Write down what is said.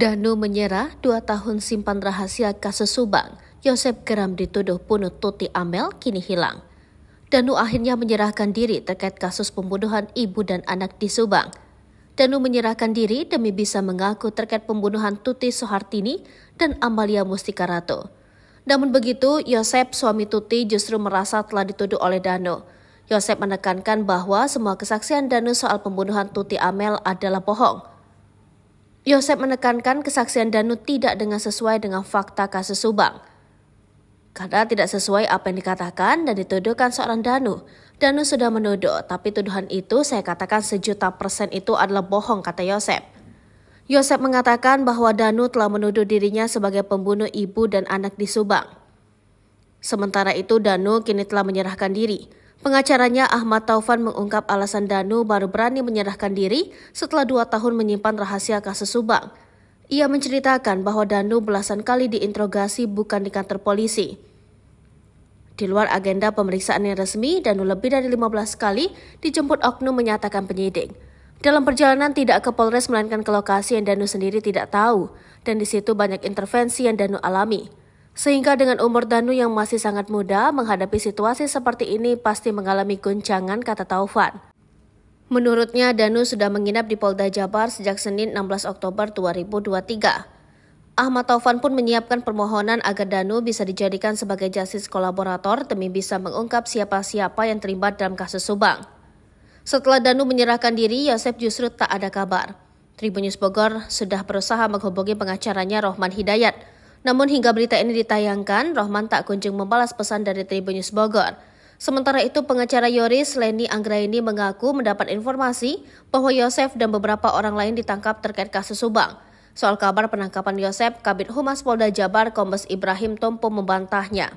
Danu menyerah dua tahun simpan rahasia kasus Subang. Yosep Geram dituduh bunuh Tuti Amel kini hilang. Danu akhirnya menyerahkan diri terkait kasus pembunuhan ibu dan anak di Subang. Danu menyerahkan diri demi bisa mengaku terkait pembunuhan Tuti Sohartini dan Amalia Mustika Ratu. Namun begitu, Yosep suami Tuti justru merasa telah dituduh oleh Danu. Yosep menekankan bahwa semua kesaksian Danu soal pembunuhan Tuti Amel adalah bohong. Yosep menekankan kesaksian Danu tidak dengan sesuai dengan fakta kasus Subang. Karena tidak sesuai apa yang dikatakan dan dituduhkan seorang Danu. Danu sudah menuduh, tapi tuduhan itu saya katakan sejuta persen itu adalah bohong, kata Yosep. Yosep mengatakan bahwa Danu telah menuduh dirinya sebagai pembunuh ibu dan anak di Subang. Sementara itu Danu kini telah menyerahkan diri. Pengacaranya Ahmad Taufan mengungkap alasan Danu baru berani menyerahkan diri setelah dua tahun menyimpan rahasia kasus Subang. Ia menceritakan bahwa Danu belasan kali diinterogasi bukan di kantor polisi. Di luar agenda pemeriksaan yang resmi, Danu lebih dari 15 kali dijemput Oknum menyatakan penyidik. Dalam perjalanan tidak ke Polres melainkan ke lokasi yang Danu sendiri tidak tahu, dan di situ banyak intervensi yang Danu alami. Sehingga dengan umur Danu yang masih sangat muda, menghadapi situasi seperti ini pasti mengalami guncangan kata Taufan. Menurutnya, Danu sudah menginap di Polda Jabar sejak Senin 16 Oktober 2023. Ahmad Taufan pun menyiapkan permohonan agar Danu bisa dijadikan sebagai justice kolaborator demi bisa mengungkap siapa-siapa yang terlibat dalam kasus Subang. Setelah Danu menyerahkan diri, Yosef justru tak ada kabar. Tribun Bogor sudah berusaha menghubungi pengacaranya Rohman Hidayat, namun hingga berita ini ditayangkan, Rohman tak kunjung membalas pesan dari Tribun News Bogor. Sementara itu, pengacara Yoris Leni Anggraini mengaku mendapat informasi bahwa Yosef dan beberapa orang lain ditangkap terkait kasus Subang. Soal kabar penangkapan Yosef, Kabit Humas Polda Jabar Kombes Ibrahim Tompo membantahnya.